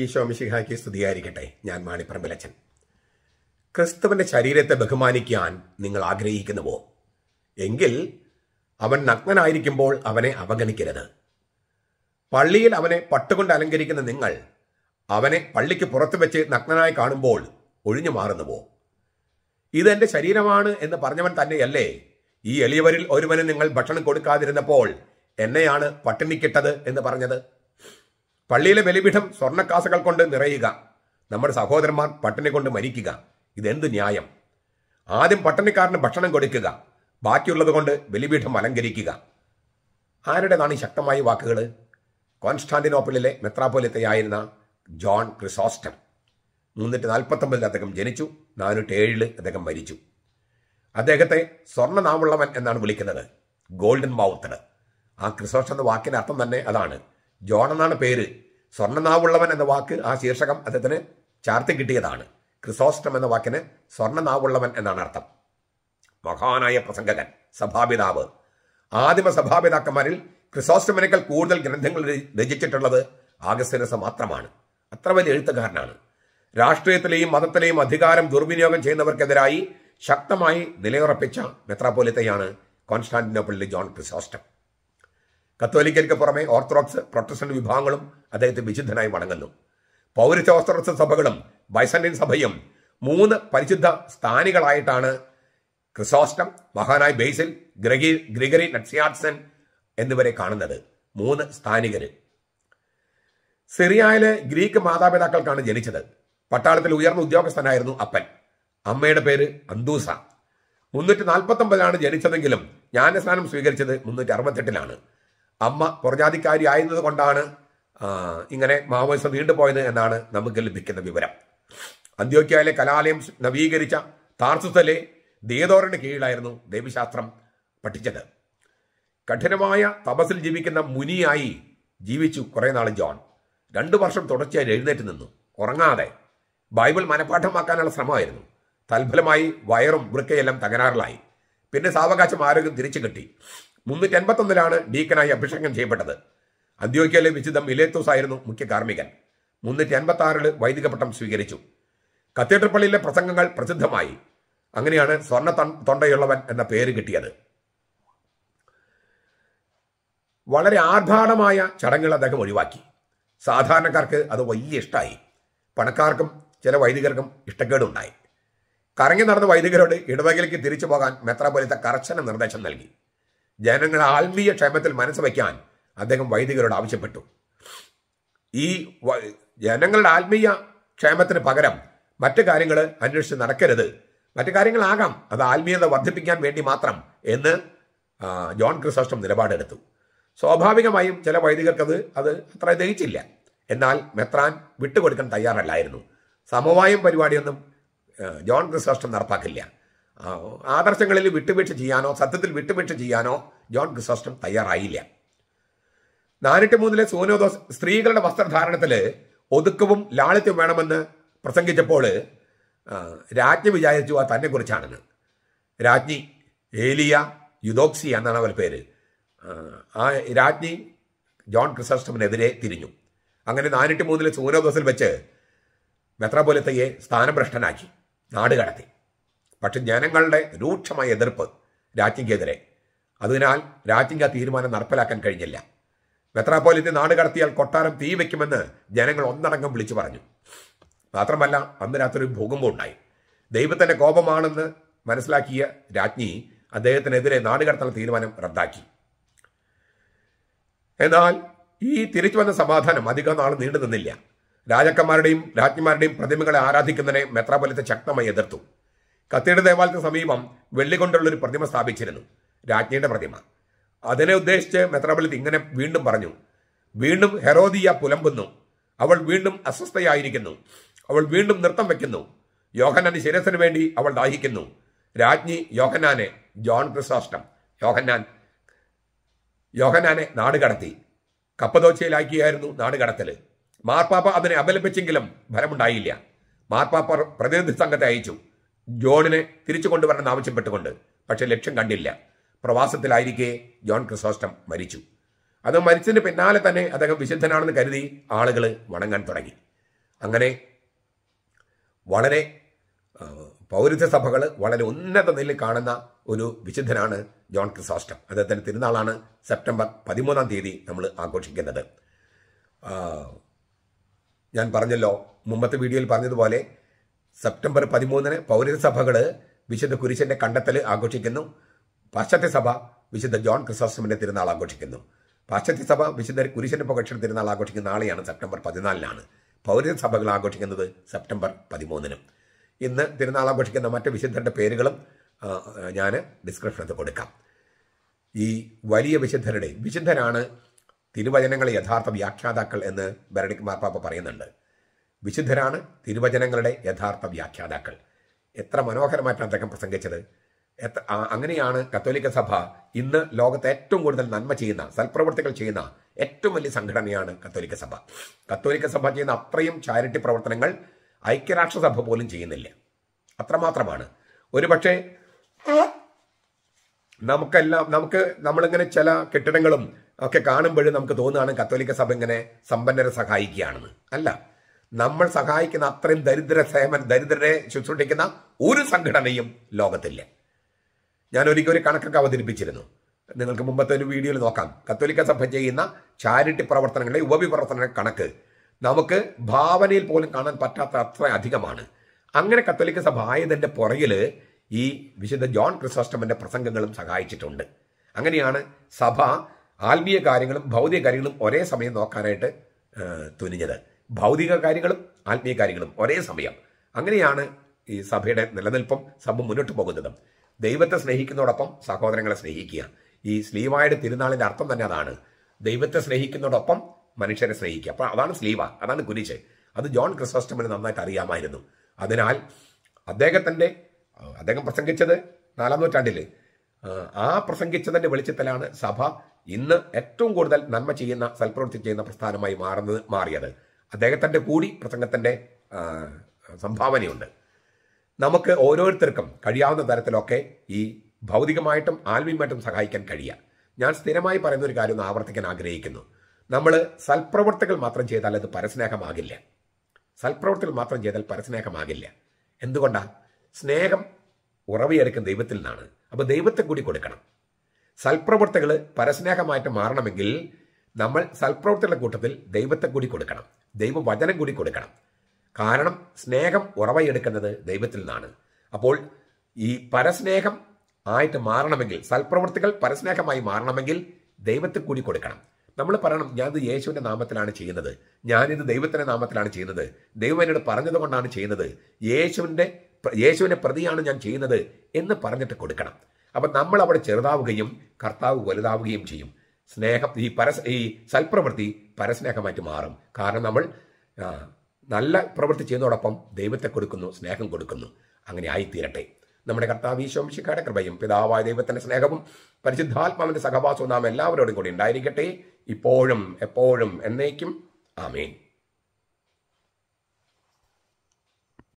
ഈശോ മിശിഹായ്ക്ക് സ്തുതിയായിരിക്കട്ടെ ഞാൻ മാണിപ്പറമ്പിലച്ചൻ ക്രിസ്തുവിൻ്റെ ശരീരത്തെ ബഹുമാനിക്കാൻ നിങ്ങൾ ആഗ്രഹിക്കുന്നുവോ എങ്കിൽ അവൻ നഗ്നനായിരിക്കുമ്പോൾ അവനെ അവഗണിക്കരുത് പള്ളിയിൽ അവനെ പട്ടുകൊണ്ട് അലങ്കരിക്കുന്ന നിങ്ങൾ അവനെ പള്ളിക്ക് പുറത്ത് വെച്ച് നഗ്നനായി കാണുമ്പോൾ ഒഴിഞ്ഞു മാറുന്നുവോ ഇത് എൻ്റെ ശരീരമാണ് എന്ന് പറഞ്ഞവൻ തന്നെയല്ലേ ഈ എളിയവരിൽ ഒരുവന് നിങ്ങൾ ഭക്ഷണം കൊടുക്കാതിരുന്നപ്പോൾ എന്നെയാണ് പട്ടിണിക്കിട്ടത് എന്ന് പറഞ്ഞത് പള്ളിയിലെ ബലിപീഠം സ്വർണക്കാസുകൾ കൊണ്ട് നിറയുക നമ്മുടെ സഹോദരന്മാർ പട്ടിണി കൊണ്ട് മരിക്കുക ഇതെന്ത് ന്യായം ആദ്യം പട്ടണിക്കാരന് ഭക്ഷണം കൊടുക്കുക ബാക്കിയുള്ളത് കൊണ്ട് ബലിപീഠം അലങ്കരിക്കുക ആരുടേതാണ് ഈ ശക്തമായ വാക്കുകൾ കോൺസ്റ്റാന്റിനോപ്പിളിലെ മെത്രാപോലിത്തയായിരുന്ന ജോൺ ക്രിസോസ്റ്റം മുന്നൂറ്റി നാൽപ്പത്തൊമ്പതിൽ അദ്ദേഹം ജനിച്ചു നാനൂറ്റി ഏഴിൽ അദ്ദേഹം മരിച്ചു അദ്ദേഹത്തെ സ്വർണ്ണനാമുള്ളവൻ എന്നാണ് വിളിക്കുന്നത് ഗോൾഡൻ മൗത്ത് ആ ക്രിസോസ്റ്റം എന്ന വാക്കിൻ്റെ അർത്ഥം തന്നെ അതാണ് ജോൺ എന്നാണ് പേര് സ്വർണ്ണനാവുള്ളവൻ എന്ന വാക്ക് ആ ശീർഷകം അദ്ദേഹത്തിന് ചാർത്തി കിട്ടിയതാണ് ക്രിസോസ്റ്റം എന്ന വാക്കിന് സ്വർണ്ണനാവുള്ളവൻ എന്നാണ് അർത്ഥം മഹാനായ പ്രസംഗകൻ സഭാപിതാവ് ആദിമ സഭാപിതാക്കന്മാരിൽ ക്രിസോസ്റ്റമിനേക്കാൾ കൂടുതൽ ഗ്രന്ഥങ്ങൾ രചിച്ചിട്ടുള്ളത് ആഗസ്റ്റിനസ് മാത്രമാണ് അത്ര വലിയ എഴുത്തുകാരനാണ് രാഷ്ട്രീയത്തിലെയും മതത്തിലെയും അധികാരം ദുർവിനിയോഗം ചെയ്യുന്നവർക്കെതിരായി ശക്തമായി നിലയുറപ്പിച്ച മെത്രാപോലിത്തയാണ് കോൺസ്റ്റാന്റിനോപ്പിളിലെ ജോൺ ക്രിസോസ്റ്റം കത്തോലിക്കൽക്ക് പുറമെ ഓർത്തഡോക്സ് പ്രൊട്ടസ്റ്റന്റ് വിഭാഗങ്ങളും അദ്ദേഹത്തെ വിശുദ്ധനായി വണങ്ങുന്നു പൗരസ്യ ഓർത്തഡോക്സ് സഭകളും ബൈസന്റൈൻ സഭയും മൂന്ന് പരിശുദ്ധ സ്ഥാനികളായിട്ടാണ് ക്രിസോസ്റ്റം മഹാനായ ബേസിൽ ഗ്രഗി ഗ്രിഗറി നക്സിയാട്സൻ എന്നിവരെ കാണുന്നത് മൂന്ന് സ്ഥാനികര് സിറിയയിലെ ഗ്രീക്ക് മാതാപിതാക്കൾക്കാണ് ജനിച്ചത് പട്ടാളത്തിൽ ഉയർന്ന ഉദ്യോഗസ്ഥനായിരുന്നു അപ്പൻ അമ്മയുടെ പേര് അന്തൂസ മുന്നൂറ്റി ഒമ്പതിലാണ് ജനിച്ചതെങ്കിലും ജ്ഞാനസ്നാനം സ്വീകരിച്ചത് മുന്നൂറ്റി അറുപത്തെട്ടിലാണ് അമ്മ പുറജാതിക്കാരി കൊണ്ടാണ് ഇങ്ങനെ മാവോയിസം പോയത് എന്നാണ് നമുക്ക് ലഭിക്കുന്ന വിവരം അന്ത്യോക്യയിലെ കലാലയം നവീകരിച്ച താർസുസലെ ദേദോറിന് കീഴിലായിരുന്നു ദേവിശാസ്ത്രം പഠിച്ചത് കഠിനമായ തപസ്സിൽ ജീവിക്കുന്ന മുനിയായി ജീവിച്ചു കുറേ നാൾ ജോൺ രണ്ടു വർഷം തുടർച്ചയായി എഴുന്നേറ്റ് നിന്നു ഉറങ്ങാതെ ബൈബിൾ മനഃപാഠമാക്കാനുള്ള ശ്രമമായിരുന്നു തൽഫലമായി വയറും വൃക്കയെല്ലാം തകരാറിലായി പിന്നെ സാവകാശം ആരോഗ്യം തിരിച്ചു കിട്ടി മുന്നൂറ്റി അൻപത്തൊന്നിലാണ് ഡീക്കനായി അഭിഷേകം ചെയ്യപ്പെട്ടത് അന്ത്യോക്യയിലെ വിശുദ്ധ മിലേത്തോസ് ആയിരുന്നു മുഖ്യ കാർമ്മികൻ മുന്നൂറ്റി അൻപത്തി വൈദിക പട്ടം സ്വീകരിച്ചു കത്തീഡ്രൽ പള്ളിയിലെ പ്രസംഗങ്ങൾ പ്രസിദ്ധമായി അങ്ങനെയാണ് സ്വർണ്ണ തൊണ്ടയുള്ളവൻ എന്ന പേര് കിട്ടിയത് വളരെ ആർഭാടമായ ചടങ്ങുകൾ അദ്ദേഹം ഒഴിവാക്കി സാധാരണക്കാർക്ക് അത് വലിയ ഇഷ്ടമായി പണക്കാർക്കും ചില വൈദികർക്കും ഇഷ്ടക്കേടുണ്ടായി കറങ്ങി നടന്ന വൈദികരോട് ഇടവകയിലേക്ക് തിരിച്ചു പോകാൻ മെത്രാപൊലിത്ത കർശന നിർദ്ദേശം നൽകി ജനങ്ങൾ ആത്മീയ ക്ഷേമത്തിൽ മനസ്സ് വയ്ക്കാൻ അദ്ദേഹം വൈദികരോട് ആവശ്യപ്പെട്ടു ഈ ജനങ്ങളുടെ ആത്മീയ ക്ഷേമത്തിന് പകരം മറ്റു കാര്യങ്ങൾ അന്വേഷിച്ച് നടക്കരുത് മറ്റു കാര്യങ്ങളാകാം അത് ആത്മീയത വർദ്ധിപ്പിക്കാൻ വേണ്ടി മാത്രം എന്ന് ജോൺ ക്രിസോസ്റ്റം നിലപാടെടുത്തു സ്വാഭാവികമായും ചില വൈദികർക്കത് അത് അത്ര ദഹിച്ചില്ല എന്നാൽ മെത്രാൻ വിട്ടുകൊടുക്കാൻ തയ്യാറല്ലായിരുന്നു സമവായം പരിപാടിയൊന്നും ജോൺ ക്രിസോസ്റ്റം നടപ്പാക്കില്ല ആദർശങ്ങളിൽ വിട്ടുവീഴ്ച ചെയ്യാനോ സത്യത്തിൽ വിട്ടുവീഴ്ച ചെയ്യാനോ ജോൺ ക്രിസോസ്റ്റം തയ്യാറായില്ല നാനൂറ്റി മൂന്നിലെ സോനോദോസ് സ്ത്രീകളുടെ വസ്ത്രധാരണത്തിൽ ഒതുക്കവും ലാളിത്യവും വേണമെന്ന് പ്രസംഗിച്ചപ്പോൾ രാജ്ഞി വിചാരിച്ചു ആ കുറിച്ചാണെന്ന് രാജ്ഞി ഏലിയ യുദോക്സി എന്നാണ് അവരുടെ പേര് ആ രാജ്ഞി ജോൺ ക്രിസോസ്റ്റമിനെതിരെ തിരിഞ്ഞു അങ്ങനെ നാനൂറ്റി മൂന്നിലെ സൂര്യോദസിൽ വെച്ച് മെത്രാപൊലിത്തയെ സ്ഥാനഭ്രഷ്ടനാക്കി നാട് കടത്തി പക്ഷെ ജനങ്ങളുടെ രൂക്ഷമായ എതിർപ്പ് രാജ്ഞിക്കെതിരെ അതിനാൽ രാജ്ഞിക്ക് തീരുമാനം നടപ്പിലാക്കാൻ കഴിഞ്ഞില്ല മെത്രാപ്പോലിത്തെ നാട് കടത്തിയാൽ കൊട്ടാരം തീ വയ്ക്കുമെന്ന് ജനങ്ങൾ ഒന്നടങ്കം വിളിച്ചു പറഞ്ഞു മാത്രമല്ല അന്ന് രാത്രി ഭൂകമ്പം ഉണ്ടായി ദൈവത്തിൻ്റെ കോപമാണെന്ന് മനസ്സിലാക്കിയ രാജ്ഞി അദ്ദേഹത്തിനെതിരെ നാട് കടത്തുള്ള തീരുമാനം റദ്ദാക്കി എന്നാൽ ഈ തിരിച്ചു വന്ന സമാധാനം അധികം നാൾ നീണ്ടു നിന്നില്ല രാജാക്കന്മാരുടെയും രാജ്ഞിമാരുടെയും പ്രതിമകളെ ആരാധിക്കുന്നതിനെ മെത്രാപൊലിത്തെ ശക്തമായി എതിർത്തു കത്തിയുടെ ദേവാലയത്തിന് സമീപം വെള്ളി ഒരു പ്രതിമ സ്ഥാപിച്ചിരുന്നു രാജ്ഞിയുടെ പ്രതിമ അതിനെ ഉദ്ദേശിച്ച് മെത്രാപൊലിത്ത് ഇങ്ങനെ വീണ്ടും പറഞ്ഞു വീണ്ടും ഹെറോദിയ പുലമ്പുന്നു അവൾ വീണ്ടും അസ്വസ്ഥയായിരിക്കുന്നു അവൾ വീണ്ടും നൃത്തം വയ്ക്കുന്നു യോഹന്നാന്റെ ശിരസിന് വേണ്ടി അവൾ ദാഹിക്കുന്നു രാജ്ഞി യോഹന്നാനെ ജോൺ ക്രിസോസ്റ്റം യോഹന്നാൻ യോഹന്നാനെ കപ്പതോച്ചയിലാക്കിയായിരുന്നു നാട് കടത്തല് മാർപ്പാപ്പ അതിനെ അപലപിച്ചെങ്കിലും ഫലമുണ്ടായില്ല മാർപ്പാപ്പ പ്രതിനിധി സംഘത്തെ അയച്ചു ജോണിനെ തിരിച്ചു കൊണ്ടുവരണമെന്ന് ആവശ്യപ്പെട്ടുകൊണ്ട് പക്ഷേ ലക്ഷ്യം കണ്ടില്ല പ്രവാസത്തിലായിരിക്കെ ജോൺ ക്രിസോസ്റ്റം മരിച്ചു അത് മരിച്ചതിന് പിന്നാലെ തന്നെ അദ്ദേഹം വിശുദ്ധനാണെന്ന് കരുതി ആളുകൾ വണങ്ങാൻ തുടങ്ങി അങ്ങനെ വളരെ പൗരത്വ സഭകൾ വളരെ ഉന്നത നിലയിൽ കാണുന്ന ഒരു വിശുദ്ധനാണ് ജോൺ ക്രിസോസ്റ്റം അദ്ദേഹത്തിൻ്റെ തിരുനാളാണ് സെപ്റ്റംബർ പതിമൂന്നാം തീയതി നമ്മൾ ആഘോഷിക്കുന്നത് ഞാൻ പറഞ്ഞല്ലോ മുമ്പത്തെ വീഡിയോയിൽ പറഞ്ഞതുപോലെ സെപ്റ്റംബർ പതിമൂന്നിന് പൗരസഭകൾ വിശുദ്ധ കുരിശന്റെ കണ്ടെത്തൽ ആഘോഷിക്കുന്നു പാശ്ചാത്യ സഭ വിശുദ്ധ ജോൺ ക്രിസോസ്റ്റമിന്റെ തിരുനാൾ ആഘോഷിക്കുന്നു പാശ്ചാത്യ സഭ വിശുദ്ധ കുരിശന്റെ പ്രകക്ഷണ തിരുനാൾ ആഘോഷിക്കുന്ന നാളെയാണ് സെപ്റ്റംബർ പതിനാലിനാണ് പൗരസഭകൾ ആഘോഷിക്കുന്നത് സെപ്റ്റംബർ പതിമൂന്നിനും ഇന്ന് തിരുനാൾ ആഘോഷിക്കുന്ന മറ്റ് വിശുദ്ധരുടെ പേരുകളും ഞാൻ ഡിസ്ക്രിപ്ഷനത്ത് കൊടുക്കാം ഈ വലിയ വിശുദ്ധരുടെ വിശുദ്ധരാണ് തിരുവചനങ്ങളെ യഥാർത്ഥ വ്യാഖ്യാതാക്കൾ എന്ന് ബെറഡിക് മാർപ്പാപ്പ പറയുന്നുണ്ട് വിശുദ്ധരാണ് തിരുവചനങ്ങളുടെ യഥാർത്ഥ വ്യാഖ്യാതാക്കൾ എത്ര മനോഹരമായിട്ടാണ് അദ്ദേഹം പ്രസംഗിച്ചത് എത്ര അങ്ങനെയാണ് കത്തോലിക്ക സഭ ഇന്ന് ലോകത്തെ ഏറ്റവും കൂടുതൽ നന്മ ചെയ്യുന്ന സൽപ്രവർത്തികൾ ചെയ്യുന്ന ഏറ്റവും വലിയ സംഘടനയാണ് കത്തോലിക്ക സഭ കത്തോലിക്ക സഭ ചെയ്യുന്ന അത്രയും ചാരിറ്റി പ്രവർത്തനങ്ങൾ ഐക്യരാഷ്ട്രസഭ പോലും ചെയ്യുന്നില്ല അത്രമാത്രമാണ് ഒരുപക്ഷെ നമുക്കെല്ലാം നമുക്ക് നമ്മളിങ്ങനെ ചില കെട്ടിടങ്ങളും ഒക്കെ കാണുമ്പോൾ നമുക്ക് തോന്നുകയാണ് കത്തോലിക്ക സഭ ഇങ്ങനെ സമ്പന്നരെ സഹായിക്കുകയാണെന്ന് അല്ല നമ്മൾ സഹായിക്കുന്ന അത്രയും ദരിദ്ര സേവൻ ദരിദ്രരെ ശുശ്രൂഷിക്കുന്ന ഒരു സംഘടനയും ലോകത്തില്ല ഞാൻ ഒരിക്കൽ ഒരു കണക്കൊക്കെ അവതരിപ്പിച്ചിരുന്നു നിങ്ങൾക്ക് മുമ്പത്തെ ഒരു വീഡിയോയിൽ നോക്കാം കത്തോലിക്ക സഭ ചെയ്യുന്ന ചാരിറ്റി പ്രവർത്തനങ്ങളെ ഉപവി കണക്ക് നമുക്ക് ഭാവനയിൽ പോലും കാണാൻ പറ്റാത്ത അത്ര അധികമാണ് അങ്ങനെ കത്തോലിക്ക സഭ ആയതിൻ്റെ പുറകിൽ ഈ വിശുദ്ധ ജോൺ ക്രിസോസ്റ്റമൻ്റെ പ്രസംഗങ്ങളും സഹായിച്ചിട്ടുണ്ട് അങ്ങനെയാണ് സഭ ആത്മീയ കാര്യങ്ങളും ഭൗതിക കാര്യങ്ങളും ഒരേ സമയം നോക്കാനായിട്ട് തുനിഞ്ഞത് ഭൗതിക കാര്യങ്ങളും ആത്മീയ കാര്യങ്ങളും ഒരേ സമയം അങ്ങനെയാണ് ഈ സഭയുടെ നിലനിൽപ്പും സഭ മുന്നോട്ട് പോകുന്നത് ദൈവത്തെ സ്നേഹിക്കുന്നതോടൊപ്പം സഹോദരങ്ങളെ സ്നേഹിക്കുക ഈ സ്ലീവായുടെ തിരുനാളിൻ്റെ അർത്ഥം തന്നെ അതാണ് ദൈവത്തെ സ്നേഹിക്കുന്നതോടൊപ്പം മനുഷ്യരെ സ്നേഹിക്കുക അപ്പോൾ അതാണ് സ്ലീവ അതാണ് കുരിശ് അത് ജോൺ ക്രിസോസ്റ്റമിന് നന്നായിട്ട് അറിയാമായിരുന്നു അതിനാൽ അദ്ദേഹത്തിൻ്റെ അദ്ദേഹം പ്രസംഗിച്ചത് നാലാം നൂറ്റാണ്ടിൽ ആ പ്രസംഗിച്ചതിൻ്റെ വെളിച്ചത്തിലാണ് സഭ ഇന്ന് ഏറ്റവും കൂടുതൽ നന്മ ചെയ്യുന്ന സൽപ്രവൃത്തി ചെയ്യുന്ന പ്രസ്ഥാനമായി മാറുന്നത് മാറിയത് അദ്ദേഹത്തിൻ്റെ കൂടി പ്രസംഗത്തിൻ്റെ സംഭാവനയുണ്ട് നമുക്ക് ഓരോരുത്തർക്കും കഴിയാവുന്ന തരത്തിലൊക്കെ ഈ ഭൗതികമായിട്ടും ആത്മീയമായിട്ടും സഹായിക്കാൻ കഴിയുക ഞാൻ സ്ഥിരമായി പറയുന്ന ഒരു കാര്യം ഒന്ന് ആവർത്തിക്കാൻ ആഗ്രഹിക്കുന്നു നമ്മൾ സൽപ്രവർത്തികൾ മാത്രം ചെയ്താൽ അത് പരസ്നേഹമാകില്ല സൽപ്രവർത്തികൾ മാത്രം ചെയ്താൽ പരസ്നേഹമാകില്ല എന്തുകൊണ്ടാണ് സ്നേഹം ഉറവിയെടുക്കുന്ന ദൈവത്തിൽ നിന്നാണ് അപ്പോൾ ദൈവത്തെ കൂടി കൊടുക്കണം സൽപ്രവർത്തികൾ പരസ്നേഹമായിട്ട് മാറണമെങ്കിൽ നമ്മൾ സൽപ്രവർത്തികളുടെ കൂട്ടത്തിൽ ദൈവത്തെ കൂടി കൊടുക്കണം ദൈവവചനം കൂടി കൊടുക്കണം കാരണം സ്നേഹം ഉറവയെടുക്കുന്നത് ദൈവത്തിൽ നിന്നാണ് അപ്പോൾ ഈ പരസ്നേഹം ആയിട്ട് മാറണമെങ്കിൽ സൽപ്രവൃത്തികൾ പരസ്നേഹമായി മാറണമെങ്കിൽ ദൈവത്തിൽ കൂടി കൊടുക്കണം നമ്മൾ പറയണം ഞാനിത് യേശുവിൻ്റെ നാമത്തിലാണ് ചെയ്യുന്നത് ഞാനിത് ദൈവത്തിൻ്റെ നാമത്തിലാണ് ചെയ്യുന്നത് ദൈവം എന്നോട് പറഞ്ഞതുകൊണ്ടാണ് ചെയ്യുന്നത് യേശുവിൻ്റെ യേശുവിൻ്റെ പ്രതിയാണ് ഞാൻ ചെയ്യുന്നത് എന്ന് പറഞ്ഞിട്ട് കൊടുക്കണം അപ്പം നമ്മൾ അവിടെ ചെറുതാവുകയും കർത്താവ് വലുതാവുകയും ചെയ്യും സ്നേഹം ഈ പരസ് ഈ സൽപ്രവൃത്തി പരസ്നേഹമായിട്ട് മാറും കാരണം നമ്മൾ നല്ല പ്രവൃത്തി ചെയ്യുന്നതോടൊപ്പം ദൈവത്തെ കൊടുക്കുന്നു സ്നേഹം കൊടുക്കുന്നു അങ്ങനെ ആയിത്തീരട്ടെ നമ്മുടെ കർത്താവ് ഈശോംശിക്കാരുടെ കൃപയും പിതാവായ ദൈവത്തിൻ്റെ സ്നേഹവും പരിശുദ്ധാത്മാവിൻ്റെ സഹവാസവും നാം എല്ലാവരോടും കൂടി ഉണ്ടായിരിക്കട്ടെ ഇപ്പോഴും എപ്പോഴും എന്നേക്കും ആമേൻ